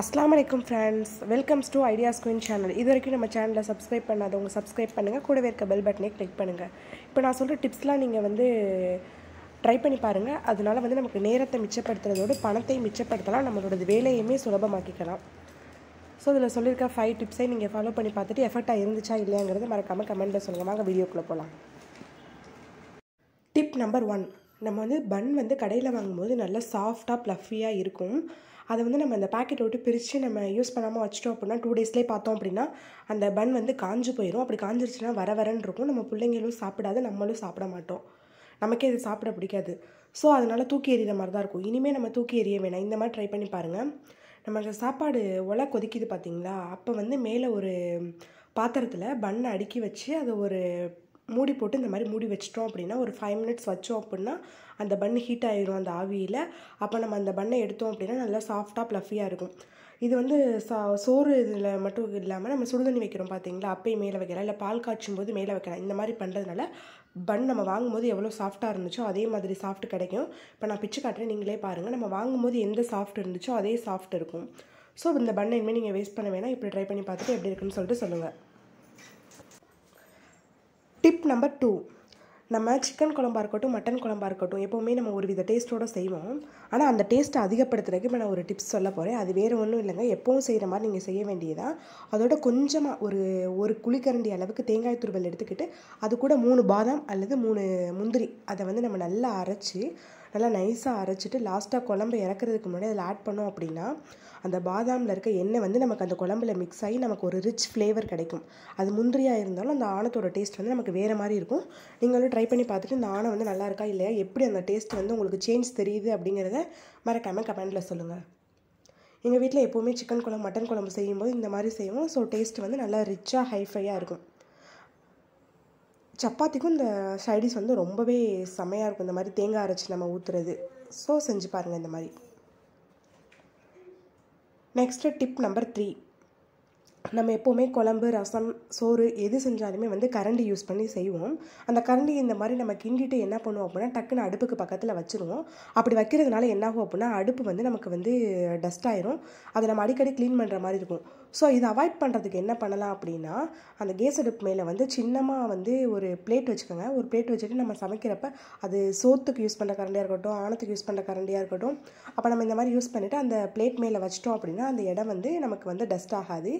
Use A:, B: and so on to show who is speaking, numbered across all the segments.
A: அஸ்லாம் வலைக்கும் friends welcomes to Ideas Queen channel இது வரைக்கும் நம்ம சேனலை சப்ஸ்கிரைப் பண்ணாதவங்க சப்ஸ்கிரைப் பண்ணுங்கள் கூடவே இருக்க பெல் பட்டனே கிளிக் பண்ணுங்கள் இப்போ நான் சொல்கிற டிப்ஸ்லாம் நீங்கள் வந்து ட்ரை பண்ணி பாருங்கள் அதனால வந்து நமக்கு நேரத்தை மிச்சப்படுத்துறதோடு பணத்தை மிச்சப்படுத்தலாம் நம்மளோட வேலையுமே சுலபமாக்கிக்கலாம் ஸோ இதில் சொல்லியிருக்க ஃபைவ் டிப்ஸை நீங்கள் ஃபாலோ பண்ணி பார்த்துட்டு எஃபெக்டாக இருந்துச்சா இல்லையாங்கிறது மறக்காமல் கமெண்ட்டில் சொல்லுங்கள் வாங்க வீடியோக்குள்ளே போகலாம் டிப் நம்பர் ஒன் நம்ம வந்து பன் வந்து கடையில் வாங்கும்போது நல்லா சாஃப்டாக ப்ளஃபியாக இருக்கும் அதை வந்து நம்ம அந்த பேக்கெட் விட்டு பிரித்து நம்ம யூஸ் பண்ணாமல் வச்சிட்டோம் அப்படின்னா டூ டேஸ்லேயே பார்த்தோம் அப்படின்னா அந்த பன் வந்து காஞ்சு போயிடும் அப்படி காஞ்சிருச்சுன்னா வர வரன்னு இருக்கும் நம்ம பிள்ளைங்களும் சாப்பிடாது நம்மளும் சாப்பிட மாட்டோம் நமக்கே இது சாப்பிட பிடிக்காது ஸோ அதனால் தூக்கி எறிகிற மாதிரி தான் இருக்கும் இனிமேல் நம்ம தூக்கி எறிய வேணாம் இந்த மாதிரி ட்ரை பண்ணி பாருங்கள் நமக்கு சாப்பாடு ஒலை கொதிக்குது பார்த்தீங்களா அப்போ வந்து மேலே ஒரு பாத்திரத்தில் பண்ணை அடுக்கி வச்சு அதை ஒரு மூடி போட்டு இந்த மாதிரி மூடி வச்சிட்டோம் அப்படின்னா ஒரு ஃபைவ் மினிட்ஸ் வச்சோம் அப்படின்னா அந்த பன் ஹீட் ஆகிரும் அந்த ஆவியில் அப்போ நம்ம அந்த பண்ணை எடுத்தோம் அப்படின்னா நல்லா சாஃப்டாக ப்ளஃபியாக இருக்கும் இது வந்து சா சோறு இதில் மட்டும் இல்லாமல் நம்ம சுடுதண்ணி வைக்கிறோம் பார்த்தீங்களா அப்பையும் மேலே வைக்கலாம் இல்லை பால் காய்ச்சும் போது மேலே வைக்கலாம் இந்த மாதிரி பண்ணுறதுனால பன் நம்ம வாங்கும்போது எவ்வளோ சாஃப்டாக இருந்துச்சோ அதே மாதிரி சாஃப்ட் கிடைக்கும் இப்போ நான் பிச்சு காட்டுறேன் நீங்களே பாருங்கள் நம்ம வாங்கும்போது எந்த சாஃப்ட் இருந்துச்சோ அதே சாஃப்ட் இருக்கும் ஸோ இந்த பண்ணை இனிமேல் நீங்கள் வேஸ்ட் பண்ண வேணாம் இப்படி ட்ரை பண்ணி பார்த்துட்டு எப்படி இருக்குன்னு சொல்லிட்டு சொல்லுங்கள் நம்பர் டூ நம்ம சிக்கன் குழம்பாக இருக்கட்டும் மட்டன் குழம்பாக இருக்கட்டும் எப்போவுமே நம்ம ஒரு வித டேஸ்ட்டோடு செய்வோம் ஆனால் அந்த டேஸ்ட்டை அதிகப்படுத்துறதுக்கு இப்போ நான் ஒரு டிப்ஸ் சொல்ல போகிறேன் அது வேறு ஒன்றும் இல்லைங்க எப்பவும் செய்கிற மாதிரி நீங்கள் செய்ய வேண்டியதான் அதோட கொஞ்சமாக ஒரு ஒரு குளிக்கரண்டி அளவுக்கு தேங்காய் துருவல் எடுத்துக்கிட்டு அது கூட மூணு பாதாம் அல்லது மூணு முந்திரி அதை வந்து நம்ம நல்லா அரைச்சி நல்லா நைஸாக அரைச்சிட்டு லாஸ்ட்டாக குழம்பு இறக்குறதுக்கு முன்னாடி அதில் ஆட் பண்ணோம் அப்படின்னா அந்த பாதாமில் இருக்க எண்ணெய் வந்து நமக்கு அந்த குழம்புல மிக்ஸ் ஆகி நமக்கு ஒரு ரிச் ஃப்ளேவர் கிடைக்கும் அது முந்திரியாக இருந்தாலும் அந்த ஆணத்தோட டேஸ்ட் வந்து நமக்கு வேறு மாதிரி இருக்கும் நீங்களும் ட்ரை பண்ணி பார்த்துட்டு இந்த ஆணை வந்து நல்லா இருக்கா இல்லையா எப்படி அந்த டேஸ்ட் வந்து உங்களுக்கு சேஞ்ச் தெரியுது அப்படிங்கிறத மறக்காமல் கமெண்டில் சொல்லுங்கள் எங்கள் வீட்டில் எப்போவுமே சிக்கன் குழம்பு மட்டன் குழம்பு செய்யும்போது இந்த மாதிரி செய்வோம் ஸோ டேஸ்ட் வந்து நல்லா ரிச்சாக ஹைஃபையாக இருக்கும் சப்பாத்திக்கும் இந்த சைடிஸ் வந்து ரொம்பவே செமையாக இருக்கும் இந்த மாதிரி தேங்காய் அரைச்சி நம்ம ஊற்றுறது ஸோ செஞ்சு பாருங்கள் இந்த மாதிரி நெக்ஸ்ட்டு டிப் நம்பர் த்ரீ நம்ம எப்போவுமே குழம்பு ரசம் சோறு எது செஞ்சாலுமே வந்து கரண்டி யூஸ் பண்ணி செய்வோம் அந்த கரண்டி இந்த மாதிரி நம்ம கிண்டிட்டு என்ன பண்ணுவோம் அப்படின்னா டக்குன்னு அடுப்புக்கு பக்கத்தில் வச்சுருவோம் அப்படி வைக்கிறதுனால என்னாகும் அப்படின்னா அடுப்பு வந்து நமக்கு வந்து டஸ்ட் ஆயிரும் அதை நம்ம அடிக்கடி க்ளீன் பண்ணுற மாதிரி இருக்கும் ஸோ இதை அவாய்ட் பண்ணுறதுக்கு என்ன பண்ணலாம் அப்படின்னா அந்த கேஸ் அடுப்பு மேலே வந்து சின்னமாக வந்து ஒரு பிளேட் வச்சுக்கோங்க ஒரு பிளேட் வச்சுட்டு நம்ம சமைக்கிறப்ப அது சோத்துக்கு யூஸ் பண்ணுற கரண்டியாக இருக்கட்டும் ஆணத்துக்கு யூஸ் பண்ணுற கரண்டியாக இருக்கட்டும் அப்போ நம்ம இந்த மாதிரி யூஸ் பண்ணிவிட்டு அந்த பிளேட் மேலே வச்சிட்டோம் அப்படின்னா அந்த இடம் வந்து நமக்கு வந்து டஸ்ட் ஆகாது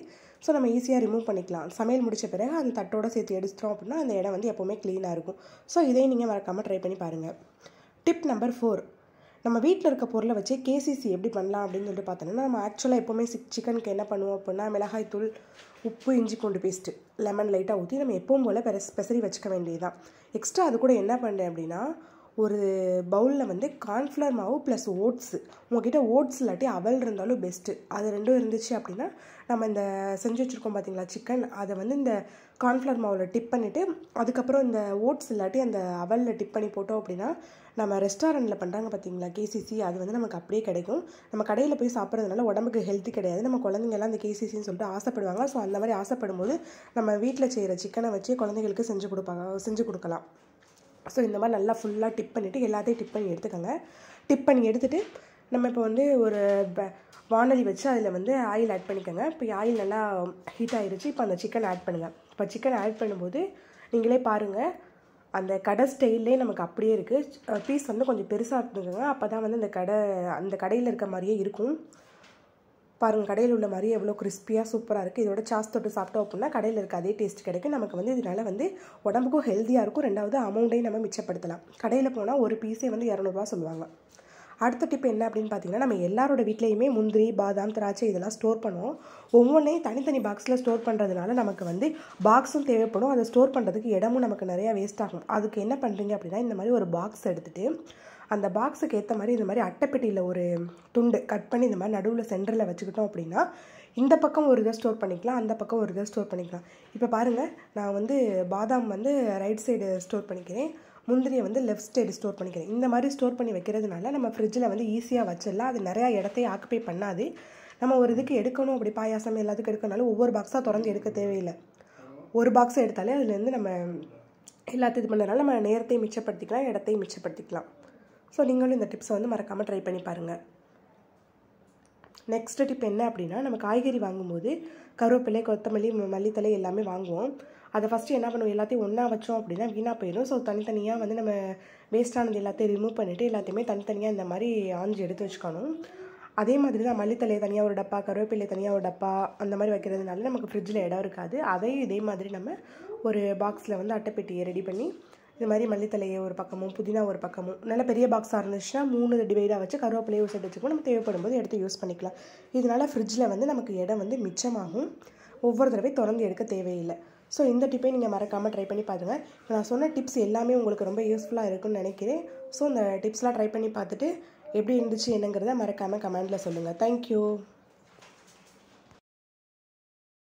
A: ஸோ நம்ம ஈஸியாக ரிமூவ் பண்ணிக்கலாம் சமையல் முடித்த பிறகு அந்த தட்டோடு சேர்த்து எடுத்துட்டோம் அப்படின்னா அந்த இடம் வந்து எப்போவுமே க்ளீனாக இருக்கும் ஸோ இதையும் நீங்கள் மறக்காமல் ட்ரை பண்ணி பாருங்கள் டிப் நம்பர் ஃபோர் நம்ம வீட்டில் இருக்க பொருளை வச்சு கேசிசி எப்படி பண்ணலாம் அப்படின்னு சொல்லிட்டு பார்த்தோம்னா நம்ம ஆக்சுவலாக எப்போவுமே சிக் சிக்கனுக்கு என்ன பண்ணுவோம் அப்படின்னா தூள் உப்பு இஞ்சி பூண்டு பேஸ்ட்டு லெமன் லைட்டாக ஊற்றி நம்ம எப்பவும் போல் பெரஸ் பெசரி வச்சுக்க வேண்டியது தான் எக்ஸ்ட்ரா அது கூட என்ன பண்ணுறேன் அப்படின்னா ஒரு பவுலில் வந்து கார்ன்ஃப்ளவர் மாவு ப்ளஸ் ஓட்ஸு உங்ககிட்ட ஓட்ஸ் இல்லாட்டி அவல் இருந்தாலும் பெஸ்ட்டு அது ரெண்டும் இருந்துச்சு அப்படின்னா நம்ம இந்த செஞ்சு வச்சுருக்கோம் பார்த்தீங்களா சிக்கன் அதை வந்து இந்த கார்ன்ஃப்ளவர் மாவில் டிப் பண்ணிவிட்டு அதுக்கப்புறம் இந்த ஓட்ஸ் இல்லாட்டி அந்த அவலில் டிப் பண்ணி போட்டோம் அப்படின்னா நம்ம ரெஸ்டாரண்ட்டில் பண்ணுறாங்க பார்த்தீங்களா கேசிசி அது வந்து நமக்கு அப்படியே கிடைக்கும் நம்ம கடையில் போய் சாப்பிட்றதுனால உடம்புக்கு ஹெல்த்தி கிடையாது நம்ம குழந்தைங்கெல்லாம் அந்த கேசிசின்னு சொல்லிட்டு ஆசைப்படுவாங்க ஸோ அந்த மாதிரி ஆசைப்படும் போது நம்ம வீட்டில் செய்கிற சிக்கனை வச்சு குழந்தைங்களுக்கு செஞ்சு கொடுப்பாங்க செஞ்சு கொடுக்கலாம் ஸோ இந்த மாதிரி நல்லா ஃபுல்லாக டிப் பண்ணிவிட்டு எல்லாத்தையும் டிப் பண்ணி எடுத்துக்கோங்க டிப் பண்ணி எடுத்துகிட்டு நம்ம இப்போ வந்து ஒரு வானலி வச்சு அதில் வந்து ஆயில் ஆட் பண்ணிக்கோங்க இப்போ ஆயில் நல்லா ஹீட் ஆகிடுச்சு இப்போ அந்த சிக்கன் ஆட் பண்ணுங்கள் இப்போ சிக்கன் ஆட் பண்ணும்போது நீங்களே பாருங்கள் அந்த கடை ஸ்டைல்லே நமக்கு அப்படியே இருக்குது பீஸ் வந்து கொஞ்சம் பெருசாக இருந்துக்கோங்க அப்போ தான் வந்து அந்த கடை அந்த கடையில் இருக்க மாதிரியே இருக்கும் பாருங்கள் கடையில் உள்ள மாதிரி எவ்வளோ கிறிஸ்பியாக சூப்பராக இருக்குது இதோட சாஸ் தொட்டு சாப்பிட்டோம் அப்படின்னா கடையில் இருக்க அதே டேஸ்ட் கிடைக்கும் நமக்கு வந்து இதனால் வந்து உடம்புக்கும் ஹெல்த்தியாக இருக்கும் ரெண்டாவது அமௌண்ட்டையும் நம்ம மிச்சப்படுத்தலாம் கடையில் போனால் ஒரு பீஸே வந்து இரநூறுவா சொல்லுவாங்க அடுத்த டிப் என்ன அப்படின்னு பார்த்தீங்கன்னா நம்ம எல்லாரோட வீட்லேயுமே முந்திரி பாதாம் திராட்சை இதெல்லாம் ஸ்டோர் பண்ணுவோம் ஒவ்வொன்றையும் தனித்தனி பாக்ஸில் ஸ்டோர் பண்ணுறதுனால நமக்கு வந்து பாக்ஸும் தேவைப்படும் அதை ஸ்டோர் பண்ணுறதுக்கு இடமும் நமக்கு நிறையா வேஸ்ட் ஆகும் அதுக்கு என்ன பண்ணுறீங்க அப்படின்னா இந்த மாதிரி ஒரு பாக்ஸ் எடுத்துகிட்டு அந்த பாக்ஸுக்கு ஏற்ற மாதிரி இந்த மாதிரி அட்டைப்பெட்டியில் ஒரு துண்டு கட் பண்ணி இந்த மாதிரி நடுவில் சென்டரில் வச்சுக்கிட்டோம் அப்படின்னா இந்த பக்கம் ஒரு இதை ஸ்டோர் பண்ணிக்கலாம் அந்த பக்கம் ஒரு இதை ஸ்டோர் பண்ணிக்கலாம் இப்போ பாருங்கள் நான் வந்து பாதாம் வந்து ரைட் சைடு ஸ்டோர் பண்ணிக்கிறேன் முந்திரியை வந்து லெஃப்ட் சைடு ஸ்டோர் பண்ணிக்கிறேன் இந்த மாதிரி ஸ்டோர் பண்ணி வைக்கிறதுனால நம்ம ஃப்ரிட்ஜில் வந்து ஈஸியாக வச்சிடலாம் அது நிறையா இடத்தையும் ஆக்குப்பை பண்ணாது நம்ம ஒரு இதுக்கு எடுக்கணும் அப்படி பாயாசம் எல்லாத்துக்கும் எடுக்கணும்னாலும் ஒவ்வொரு பாக்ஸாக திறந்து எடுக்க தேவையில்லை ஒரு பாக்ஸை எடுத்தாலே அதுலேருந்து நம்ம எல்லாத்தையும் இது பண்ணுறதுனால நம்ம நேரத்தையும் மிச்சப்படுத்திக்கலாம் இடத்தையும் மிச்சப்படுத்திக்கலாம் ஸோ நீங்களும் இந்த டிப்ஸை வந்து மறக்காமல் ட்ரை பண்ணி பாருங்கள் நெக்ஸ்ட் டிப் என்ன அப்படின்னா நம்ம காய்கறி வாங்கும்போது கருவேப்பிலை கொத்தமல்லி மல்லித்தலை எல்லாமே வாங்குவோம் அதை ஃபஸ்ட்டு என்ன பண்ணுவோம் எல்லாத்தையும் ஒன்றா வச்சோம் அப்படின்னா வீணாக போயிடும் ஸோ தனித்தனியாக வந்து நம்ம வேஸ்ட்டானது எல்லாத்தையும் ரிமூவ் பண்ணிவிட்டு எல்லாத்தையுமே தனித்தனியாக இந்த மாதிரி ஆஞ்சு எடுத்து வச்சுக்கணும் அதே மாதிரி தான் மல்லித்தலையை தனியாக ஒரு டப்பா கருவேப்பிலை தனியாக ஒரு டப்பா அந்த மாதிரி வைக்கிறதுனால நமக்கு ஃப்ரிட்ஜில் இடம் இருக்காது அதையும் இதே மாதிரி நம்ம ஒரு பாக்ஸில் வந்து அட்டைப்பெட்டியை ரெடி பண்ணி இந்த மாதிரி மல்லித்தலையை ஒரு பக்கமும் புதினா ஒரு பக்கமும் நல்ல பெரிய பாக்ஸாக இருந்துச்சுன்னா மூணு டிவைடாக வச்சு கருவேப்பிலையை ஒரு சைடு வச்சுக்கோ நம்ம தேவைப்படும் போது எடுத்து யூஸ் பண்ணிக்கலாம் இதனால் ஃப்ரிட்ஜில் வந்து நமக்கு இடம் வந்து மிச்சமாகும் ஒவ்வொரு தடவை திறந்து எடுக்க தேவையில்லை ஸோ இந்த டிப்பை நீங்கள் மறக்காமல் ட்ரை பண்ணி பாருங்கள் நான் சொன்ன டிப்ஸ் எல்லாமே உங்களுக்கு ரொம்ப யூஸ்ஃபுல்லாக இருக்குன்னு நினைக்கிறேன் ஸோ இந்த டிப்ஸ்லாம் ட்ரை பண்ணி பார்த்துட்டு எப்படி இருந்துச்சு என்னங்கிறத மறக்காமல் கமெண்டில் சொல்லுங்கள் தேங்க்யூ